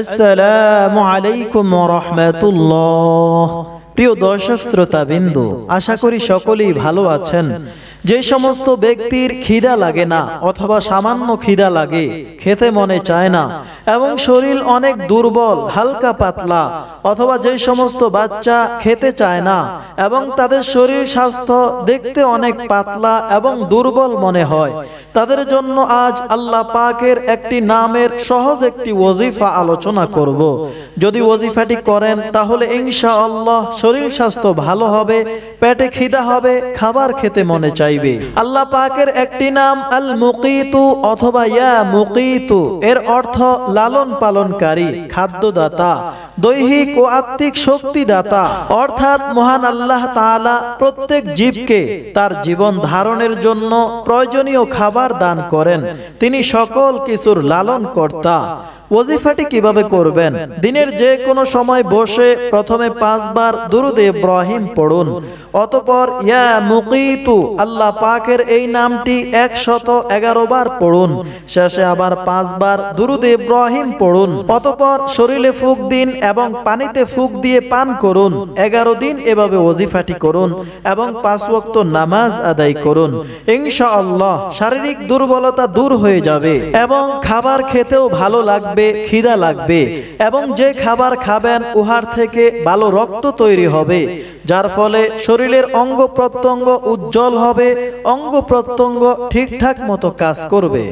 আসসালামু আলাইকুম রহমতুল্লাহ প্রিয় দর্শক শ্রোতা বিন্দু আশা করি সকলেই ভালো আছেন যে সমস্ত ব্যক্তির খিদা লাগে না অথবা সামান্য খিদা লাগে খেতে মনে চায় না এবং শরীর অনেক দুর্বল হালকা পাতলা অথবা যে সমস্ত বাচ্চা খেতে চায় না এবং তাদের শরীর স্বাস্থ্য দেখতে অনেক পাতলা এবং দুর্বল মনে হয় তাদের জন্য আজ আল্লাহ পাকের একটি নামের সহজ একটি ওজিফা আলোচনা করব যদি ওজিফাটি করেন তাহলে ইনশা আল্লাহ শরীর স্বাস্থ্য ভালো হবে পেটে খিদা হবে খাবার খেতে মনে চাই চাইবে আল্লাহ পাকের একটি নাম আল মুকিতু অথবা ইয়া মুকিতু এর অর্থ লালন পালনকারী খাদ্যদাতা দৈহিক ও আত্মিক শক্তিদাতা অর্থাৎ মহান আল্লাহ তাআলা প্রত্যেক জীবকে তার জীবন ধারণের জন্য প্রয়োজনীয় খাবার দান করেন তিনি সকল কিছুর লালন কর্তা ওজিফাটি কিভাবে করবেন দিনের যে কোনো সময় বসে প্রথমে পাঁচবার দুরুদ ইব্রাহিম পড়ুন অতপর ইয়া মুকিতু আল্লাহ আল্লাহ পাকের এই নামটি একশত এগারো বার পড়ুন শেষে আবার পাঁচবার দুরুদ ইব্রাহিম পড়ুন অতপর শরীরে ফুক দিন এবং পানিতে ফুক দিয়ে পান করুন এগারো দিন এভাবে ওজিফাটি করুন এবং পাঁচ ওক্ত নামাজ আদায় করুন ইনশাআল্লাহ শারীরিক দুর্বলতা দূর হয়ে যাবে এবং খাবার খেতেও ভালো লাগবে খিদা লাগবে এবং যে খাবার খাবেন উহার থেকে ভালো রক্ত তৈরি হবে যার ফলে শরীরের অঙ্গ প্রত্যঙ্গ উজ্জ্বল হবে অঙ্গ প্রত্যঙ্গ ঠিকঠাক মতো কাজ করবে